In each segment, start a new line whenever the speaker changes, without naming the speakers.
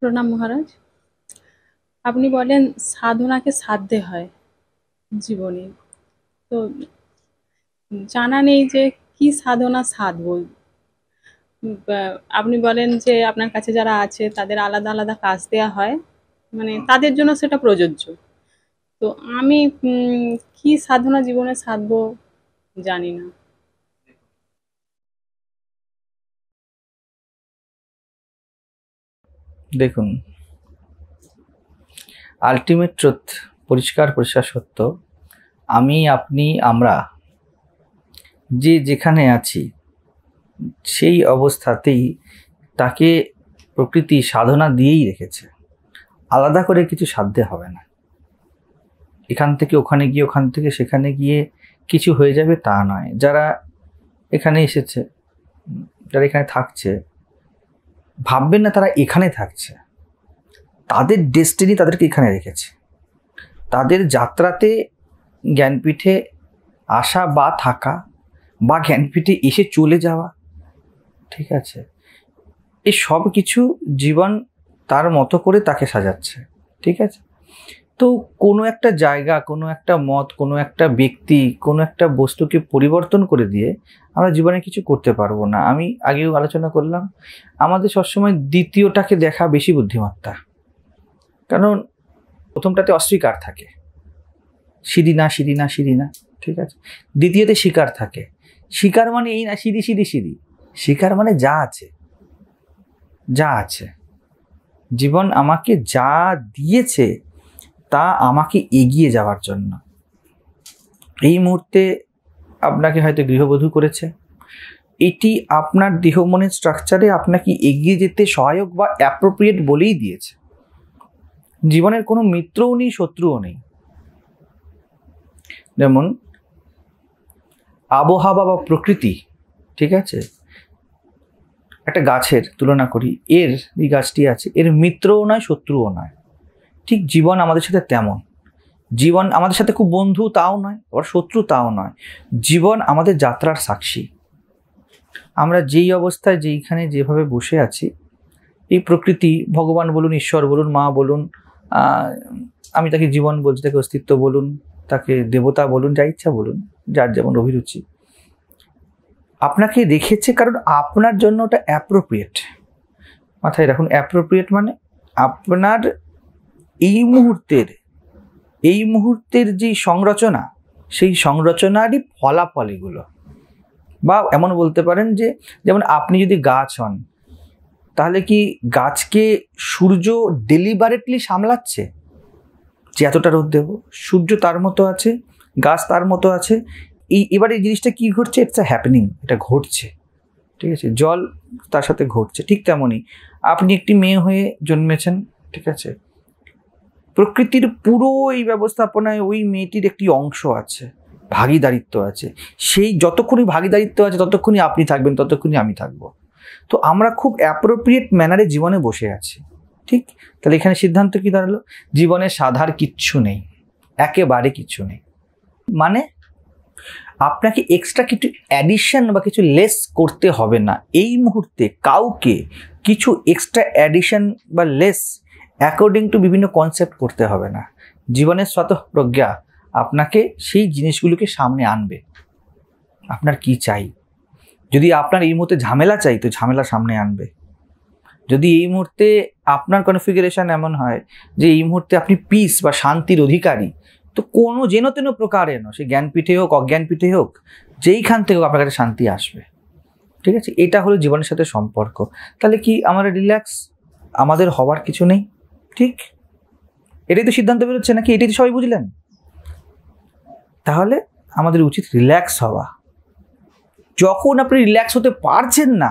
প্রণাম মহারাজ আপনি বলেন সাধনাকে সাধ্য হয় জীবনে তো জানা নেই যে কি সাধনা সাধব আপনি বলেন যে আপনার কাছে যারা আছে তাদের আলাদা আলাদা কাজ দেয়া হয় মানে তাদের জন্য সেটা প্রযোজ্য তো আমি কি সাধনা জীবনে সাধব জানি না দেখুন আলটিমেট ট্রুথ পরিষ্কার পরিষ্কার সত্য আমি আপনি আমরা যে যেখানে আছি সেই অবস্থাতেই তাকে প্রকৃতি সাধনা দিয়েই রেখেছে আলাদা করে কিছু সাধ্যে হবে না এখান থেকে ওখানে গিয়ে ওখান থেকে সেখানে গিয়ে কিছু হয়ে যাবে তা নয় যারা এখানে এসেছে যারা এখানে থাকছে ভাববেন না তারা এখানে থাকছে তাদের ডেস্টিনি তাদেরকে এখানে রেখেছে তাদের যাত্রাতে জ্ঞানপীঠে আসা বা থাকা বা জ্ঞানপীঠে এসে চলে যাওয়া ঠিক আছে এই সব কিছু জীবন তার মতো করে তাকে সাজাচ্ছে ঠিক আছে তো কোনো একটা জায়গা কোনো একটা মত কোনো একটা ব্যক্তি কোনো একটা বস্তুকে পরিবর্তন করে দিয়ে আমরা জীবনে কিছু করতে পারবো না আমি আগেও আলোচনা করলাম আমাদের সবসময় দ্বিতীয়টাকে দেখা বেশি বুদ্ধিমত্তা কারণ প্রথমটাতে অস্বীকার থাকে সিঁড়ি না সিঁড়ি না সিঁড়ি না ঠিক আছে দ্বিতীয়তে শিকার থাকে শিকার মানে এই না সিঁড়ি সিঁড়ি সিঁড়ি শিকার মানে যা আছে যা আছে জীবন আমাকে যা দিয়েছে তা আমাকে এগিয়ে যাওয়ার জন্য এই মুহূর্তে আপনাকে হয়তো গৃহবধূ করেছে এটি আপনার দেহ মনের স্ট্রাকচারে আপনাকে এগিয়ে যেতে সহায়ক বা অ্যাপ্রোপ্রিয়েট বলেই দিয়েছে জীবনের কোনো মিত্রও নেই শত্রুও নেই যেমন আবহাওয়া বা প্রকৃতি ঠিক আছে একটা গাছের তুলনা করি এর এই গাছটি আছে এর মিত্রও নয় শত্রুও নয় ঠিক জীবন আমাদের সাথে তেমন জীবন আমাদের সাথে খুব বন্ধু তাও নয় আবার শত্রু তাও নয় জীবন আমাদের যাত্রার সাক্ষী আমরা যেই অবস্থায় যেইখানে যেভাবে বসে আছি এই প্রকৃতি ভগবান বলুন ঈশ্বর বলুন মা বলুন আমি তাকে জীবন বলছি তাকে অস্তিত্ব বলুন তাকে দেবতা বলুন যা ইচ্ছা বলুন যার যেমন অভিরুচি আপনাকে দেখেছে কারণ আপনার জন্য ওটা অ্যাপ্রোপ্রিয়েট মাথায় রাখুন অ্যাপ্রোপ্রিয়েট মানে আপনার এই মুহূর্তের এই মুহূর্তের যে সংরচনা সেই সংরচনারই ফলাফল এগুলো বা এমন বলতে পারেন যে যেমন আপনি যদি গাছ হন তাহলে কি গাছকে সূর্য ডেলিবারেটলি সামলাচ্ছে যে এতটা রোদ দেব সূর্য তার মতো আছে গাছ তার মতো আছে এই এবার এই জিনিসটা কী ঘটছে ইটস আ হ্যাপেনিং এটা ঘটছে ঠিক আছে জল তার সাথে ঘটছে ঠিক তেমনই আপনি একটি মেয়ে হয়ে জন্মেছেন ঠিক আছে প্রকৃতির পুরো এই ব্যবস্থাপনায় ওই মেয়েটির একটি অংশ আছে ভাগিদারিত্ব আছে সেই যতক্ষণই ভাগিদারিত্ব আছে ততক্ষণই আপনি থাকবেন ততক্ষণই আমি থাকব তো আমরা খুব অ্যাপ্রোপ্রিয়েট ম্যানারে জীবনে বসে আছি ঠিক তাহলে এখানে সিদ্ধান্ত কি দাঁড়ালো জীবনে সাধার কিচ্ছু নেই একেবারে কিছু নেই মানে আপনাকে এক্সট্রা কিছু অ্যাডিশন বা কিছু লেস করতে হবে না এই মুহূর্তে কাউকে কিছু এক্সট্রা অ্যাডিশন বা লেস অ্যাকর্ডিং টু বিভিন্ন কনসেপ্ট করতে হবে না জীবনের প্রজ্ঞা আপনাকে সেই জিনিসগুলোকে সামনে আনবে আপনার কি চাই যদি আপনার এই মুহূর্তে ঝামেলা চাই তো ঝামেলা সামনে আনবে যদি এই মুহূর্তে আপনার কনফিগারেশন এমন হয় যে এই মুহূর্তে আপনি পিস বা শান্তির অধিকারী তো কোনো যেন তেন প্রকারে নয় সে জ্ঞানপীঠে হোক অজ্ঞানপীঠে হোক যেইখান হোক আপনার কাছে শান্তি আসবে ঠিক আছে এটা হলো জীবনের সাথে সম্পর্ক তাহলে কি আমরা রিল্যাক্স আমাদের হওয়ার কিছু নেই ঠিক এটাই তো সিদ্ধান্ত বেরোচ্ছে নাকি এটাই তো সবাই বুঝলেন তাহলে আমাদের উচিত রিল্যাক্স হওয়া যখন আপনি রিল্যাক্স হতে পারছেন না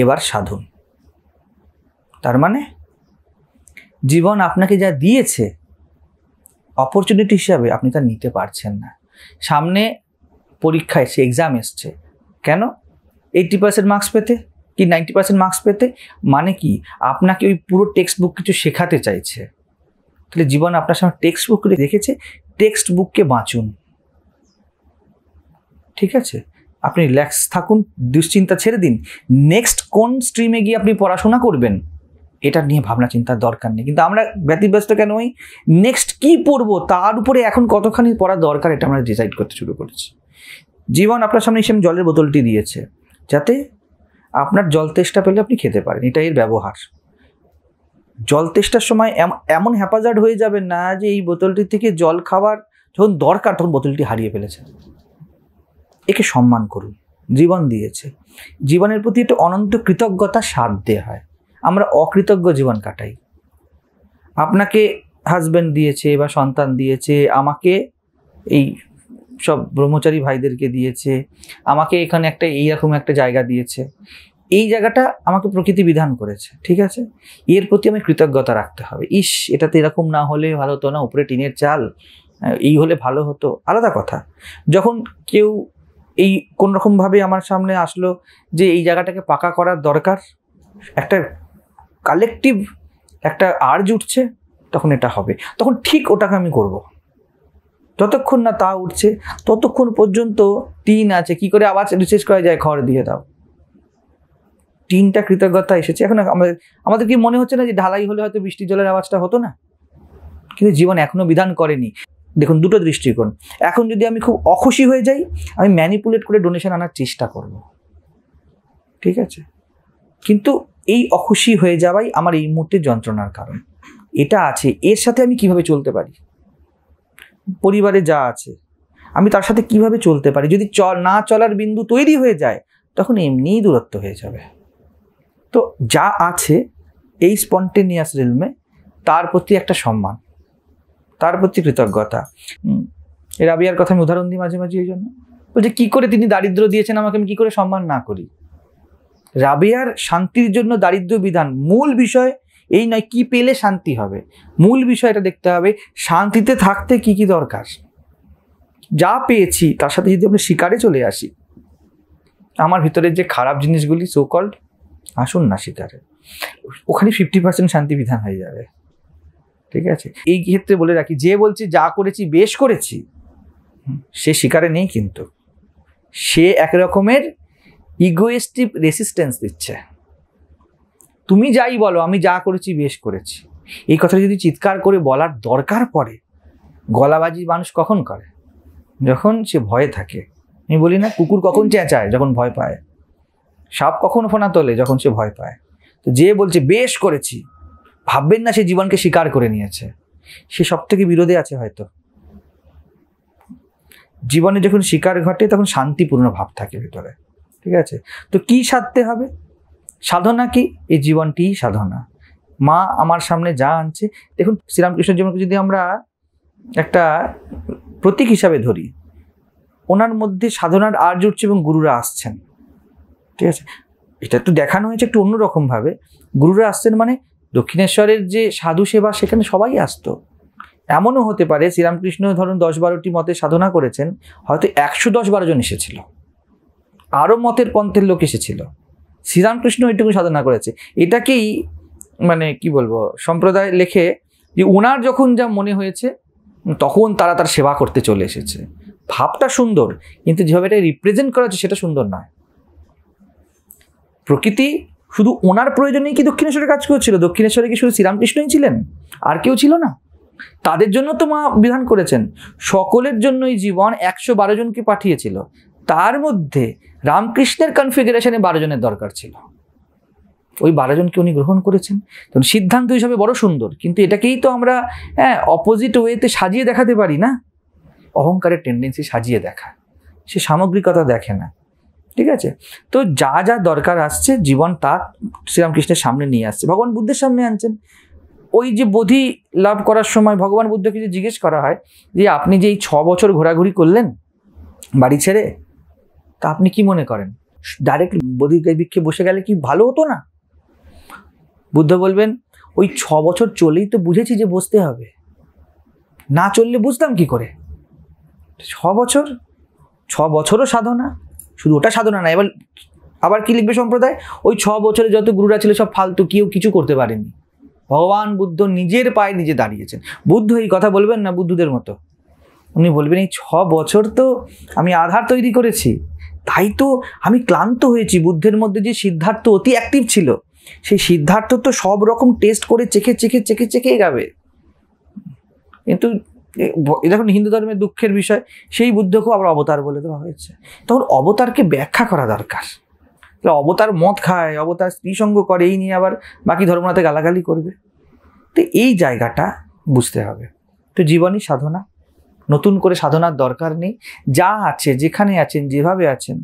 এবার সাধন তার মানে জীবন আপনাকে যা দিয়েছে অপরচুনিটি হিসাবে আপনি তা নিতে পারছেন না সামনে পরীক্ষা এসে এক্সাম এসছে কেন এইটটি পার্সেন্ট মার্কস পেতে কি নাইনটি পার্সেন্ট মার্কস পেতে মানে কি আপনাকে ওই পুরো টেক্সট বুক কিছু শেখাতে চাইছে তাহলে জীবন আপনার সামনে টেক্সট বুক রেখেছে টেক্সট বুককে বাঁচুন ঠিক আছে আপনি রিল্যাক্স থাকুন দুশ্চিন্তা ছেড়ে দিন নেক্সট কোন স্ট্রিমে গিয়ে আপনি পড়াশোনা করবেন এটা নিয়ে ভাবনা চিন্তার দরকার নেই কিন্তু আমরা ব্যতিব্যস্ত কেন ওই নেক্সট কি পড়ব তার উপরে এখন কতখানি পড়া দরকার এটা আমরা ডিসাইড করতে শুরু করেছি জীবন আপনার সামনে হিসেবে জলের বোতলটি দিয়েছে যাতে আপনার জল তেষ্টা পেলে আপনি খেতে পারেন এটাই এর ব্যবহার জল তেষ্টার সময় এমন হ্যাপাজার্ড হয়ে যাবেন না যে এই বোতলটি থেকে জল খাওয়ার যখন দরকার তখন বোতলটি হারিয়ে ফেলেছেন একে সম্মান করুন জীবন দিয়েছে জীবনের প্রতি একটু অনন্ত কৃতজ্ঞতা সাথ দেওয়া হয় আমরা অকৃতজ্ঞ জীবন কাটাই আপনাকে হাজব্যান্ড দিয়েছে বা সন্তান দিয়েছে আমাকে এই সব ব্রহ্মচারী ভাইদেরকে দিয়েছে আমাকে এখানে একটা এইরকম একটা জায়গা দিয়েছে এই জায়গাটা আমাকে প্রকৃতি বিধান করেছে ঠিক আছে এর প্রতি আমি কৃতজ্ঞতা রাখতে হবে ইস এটা তো এরকম না হলে ভালো হতো না উপরে টিনের চাল এই হলে ভালো হতো আলাদা কথা যখন কেউ এই রকমভাবে আমার সামনে আসলো যে এই জায়গাটাকে পাকা করার দরকার একটা কালেকটিভ একটা আর্জ উঠছে তখন এটা হবে তখন ঠিক ওটাকে আমি করবো যতক্ষণ না তা উঠছে ততক্ষণ পর্যন্ত টিন আছে কি করে আবার রিচার্জ করা যায় খড় দিয়ে দাও টিনটা কৃতজ্ঞতা এসেছে এখন আমাদের আমাদের কি মনে হচ্ছে না যে ঢালাই হলে হয়তো বৃষ্টির জলের আওয়াজটা হতো না কিন্তু জীবন এখনও বিধান করেনি দেখুন দুটো দৃষ্টিকোণ এখন যদি আমি খুব অখুশি হয়ে যাই আমি ম্যানিপুলেট করে ডোনেশন আনার চেষ্টা করব ঠিক আছে কিন্তু এই অখুশি হয়ে যাওয়াই আমার এই মুহূর্তে যন্ত্রণার কারণ এটা আছে এর সাথে আমি কিভাবে চলতে পারি পরিবারে যা আছে আমি তার সাথে কিভাবে চলতে পারি যদি চ না চলার বিন্দু তৈরি হয়ে যায় তখন এমনিই দূরত্ব হয়ে যাবে তো যা আছে এই স্পন্টেনিয়াস রিলমে তার প্রতি একটা সম্মান তার প্রতি কৃতজ্ঞতা রাবিয়ার কথা আমি উদাহরণ দিই মাঝে মাঝে এই জন্য বলছে কী করে তিনি দারিদ্র দিয়েছেন আমাকে আমি কী করে সম্মান না করি রাবিয়ার শান্তির জন্য দারিদ্র বিধান মূল বিষয় এই নয় কি পেলে শান্তি হবে মূল বিষয়টা দেখতে হবে শান্তিতে থাকতে কি কি দরকার যা পেয়েছি তার সাথে যদি আমরা শিকারে চলে আসি আমার ভিতরের যে খারাপ জিনিসগুলি সোকল্ড আসুন না শিকারে ওখানে ফিফটি পার্সেন্ট শান্তি বিধান হয়ে যাবে ঠিক আছে এই ক্ষেত্রে বলে রাখি যে বলছি যা করেছি বেশ করেছি সে শিকারে নেই কিন্তু সে এক রকমের ইগোয়েস্টিভ রেসিস্ট্যান্স দিচ্ছে তুমি যাই বলো আমি যা করেছি বেশ করেছি এই কথা যদি চিৎকার করে বলার দরকার পড়ে গলাবাজি মানুষ কখন করে যখন সে ভয়ে থাকে আমি বলি না কুকুর কখন চেঁচায় যখন ভয় পায় সাপ কখন ফোনা তোলে যখন সে ভয় পায় তো যে বলছে বেশ করেছি ভাববেন না সে জীবনকে স্বীকার করে নিয়েছে সে সব থেকে বিরোধে আছে হয়তো জীবনে যখন শিকার ঘটে তখন শান্তিপূর্ণ ভাব থাকে ভিতরে ঠিক আছে তো কি সাধতে হবে সাধনা কি এই জীবনটি সাধনা মা আমার সামনে যা আনছে দেখুন শ্রীরামকৃষ্ণ জীবনকে যদি আমরা একটা প্রতীক হিসাবে ধরি ওনার মধ্যে সাধনার আর্য উঠছে এবং গুরুরা আসছেন ঠিক আছে এটা একটু দেখানো হয়েছে একটু অন্যরকমভাবে গুরুরা আসছেন মানে দক্ষিণেশ্বরের যে সাধু সেবা সেখানে সবাই আসতো এমনও হতে পারে শ্রীরামকৃষ্ণ ধরুন দশ বারোটি মতে সাধনা করেছেন হয়তো একশো দশ বারো জন এসেছিল আরও মতের পন্থের লোক এসেছিল শ্রীরামকৃষ্ণ এটুকু সাধনা করেছে এটাকেই মানে কি বলবো সম্প্রদায় লেখে যে ওনার যখন যা মনে হয়েছে তখন তারা তার সেবা করতে চলে এসেছে ভাবটা সুন্দর কিন্তু যেভাবে এটা রিপ্রেজেন্ট করা হচ্ছে সেটা সুন্দর নয় প্রকৃতি শুধু ওনার প্রয়োজনেই কি দক্ষিণেশ্বরে কাজ করছিল দক্ষিণেশ্বরে কি শুধু শ্রীরামকৃষ্ণই ছিলেন আর কেউ ছিল না তাদের জন্য তো মা বিধান করেছেন সকলের জন্যই জীবন একশো বারো জনকে পাঠিয়েছিল তার মধ্যে রামকৃষ্ণের কনফিগারেশনে বারো জনের দরকার ছিল ওই বারোজনকে উনি গ্রহণ করেছেন তখন সিদ্ধান্ত হিসাবে বড় সুন্দর কিন্তু এটাকেই তো আমরা হ্যাঁ অপোজিট ওয়েতে সাজিয়ে দেখাতে পারি না অহংকারের টেন্ডেন্সি সাজিয়ে দেখা সে সামগ্রিকতা দেখে না ঠিক আছে তো যা যা দরকার আসছে জীবন তা শ্রীরামকৃষ্ণের সামনে নিয়ে আসছে ভগবান বুদ্ধের সামনে আনছেন ওই যে বোধি লাভ করার সময় ভগবান বুদ্ধকে যে জিজ্ঞেস করা হয় যে আপনি যে এই ছ বছর ঘোরাঘুরি করলেন বাড়ি ছেড়ে তা আপনি কি মনে করেন ডাইরেক্টলি বদিবৃক্ষে বসে গেলে কি ভালো হতো না বুদ্ধ বলবেন ওই ছ বছর চলেই তো বুঝেছি যে বসতে হবে না চললে বুঝতাম কি করে ছ বছর ছ বছরও সাধনা শুধু ওটা সাধনা না এবার আবার কি লিখবে সম্প্রদায় ওই ছ বছরে যত গুরুরা ছিল সব ফালতু কেউ কিছু করতে পারেনি ভগবান বুদ্ধ নিজের পায়ে নিজে দাঁড়িয়েছেন বুদ্ধ এই কথা বলবেন না বুদ্ধদের মতো উনি বলবেন এই ছ বছর তো আমি আধার তৈরি করেছি তাই তো আমি ক্লান্ত হয়েছি বুদ্ধের মধ্যে যে সিদ্ধার্থ অতি অ্যাক্টিভ ছিল সেই সিদ্ধার্থ তো সব রকম টেস্ট করে চেখে চেখে চেখে চেখে গাবে কিন্তু এখন হিন্দু ধর্মের দুঃখের বিষয় সেই বুদ্ধকেও আবার অবতার বলে দেওয়া হয়েছে তখন অবতারকে ব্যাখ্যা করা দরকার অবতার মদ খায় অবতার স্ত্রীসঙ্গ করে এই নিয়ে আবার বাকি ধর্মনাতে গালাগালি করবে তো এই জায়গাটা বুঝতে হবে তো জীবনই সাধনা নতুন করে সাধনার দরকার নেই যা আছে যেখানে আছেন যেভাবে আছেন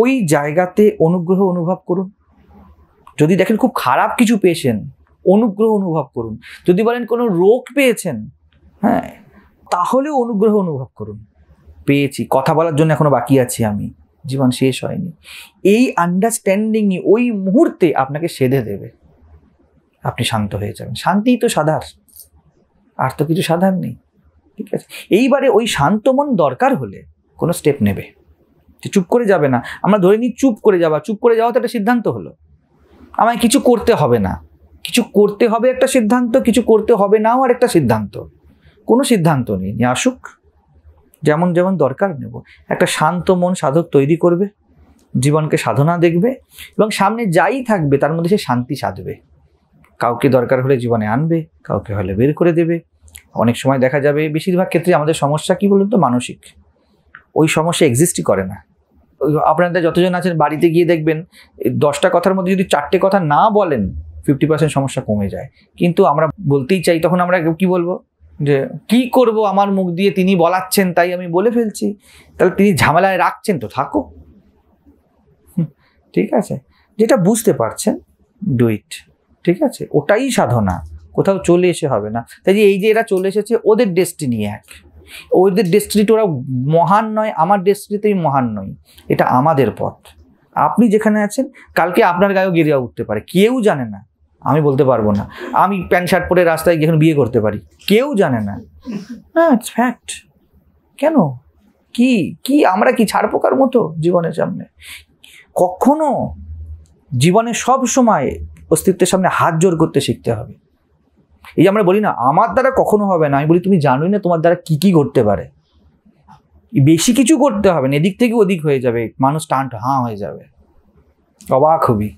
ওই জায়গাতে অনুগ্রহ অনুভব করুন যদি দেখেন খুব খারাপ কিছু পেয়েছেন অনুগ্রহ অনুভব করুন যদি বলেন কোনো রোগ পেয়েছেন হ্যাঁ তাহলেও অনুগ্রহ অনুভব করুন পেয়েছি কথা বলার জন্য এখনও বাকি আছি আমি জীবন শেষ হয়নি এই আন্ডারস্ট্যান্ডিং ওই মুহূর্তে আপনাকে সেধে দেবে আপনি শান্ত হয়ে যাবেন শান্তিই তো সাধার আর তো কিছু সাধার নেই ঠিক আছে এইবারে ওই শান্ত মন দরকার হলে কোনো স্টেপ নেবে যে চুপ করে যাবে না আমরা ধরে নিই চুপ করে যাওয়া চুপ করে যাওয়া তো একটা সিদ্ধান্ত হলো আমায় কিছু করতে হবে না কিছু করতে হবে একটা সিদ্ধান্ত কিছু করতে হবে নাও আর একটা সিদ্ধান্ত কোনো সিদ্ধান্ত নেই নিয়ে আসুক যেমন যেমন দরকার নেব একটা শান্ত মন সাধক তৈরি করবে জীবনকে সাধনা দেখবে এবং সামনে যাই থাকবে তার মধ্যে সে শান্তি সাধবে কাউকে দরকার হলে জীবনে আনবে কাউকে হলে বের করে দেবে অনেক সময় দেখা যাবে বেশিরভাগ ক্ষেত্রে আমাদের সমস্যা কী বলুন তো মানসিক ওই সমস্যা এক্সিস্টই করে না আপনাদের যতজন আছেন বাড়িতে গিয়ে দেখবেন দশটা কথার মধ্যে যদি চারটে কথা না বলেন ফিফটি পার্সেন্ট সমস্যা কমে যায় কিন্তু আমরা বলতেই চাই তখন আমরা কি বলবো যে কি করব আমার মুখ দিয়ে তিনি বলাচ্ছেন তাই আমি বলে ফেলছি তাহলে তিনি ঝামেলায় রাখছেন তো থাকো ঠিক আছে যেটা বুঝতে পারছেন ডু ইট ঠিক আছে ওটাই সাধনা কোথাও চলে এসে হবে না তাই যে এই যে এরা চলে এসেছে ওদের ডেস্টিনি এক ওদের ডেস্টিনিতে ওরা মহান নয় আমার ডেস্টিনিতেই মহান নয় এটা আমাদের পথ আপনি যেখানে আছেন কালকে আপনার গায়েও গেরিয়া উঠতে পারে কেউ জানে না আমি বলতে পারবো না আমি প্যান্ট শার্ট পরে রাস্তায় যেখানে বিয়ে করতে পারি কেউ জানে না হ্যাঁ ইটস ফ্যাক্ট কেন কি কি আমরা কি ছাড় পোকার মতো জীবনের সামনে কখনো জীবনে সব সময় অস্তিত্বের সামনে হাত জোর করতে শিখতে হবে এই আমরা বলি না আমার দ্বারা কখনো হবে না আমি বলি তুমি জানোই না তোমার দ্বারা কী কী করতে পারে বেশি কিছু করতে হবে না এদিক থেকে ওদিক হয়ে যাবে মানুষ টান হাঁ হয়ে যাবে অবাক হবি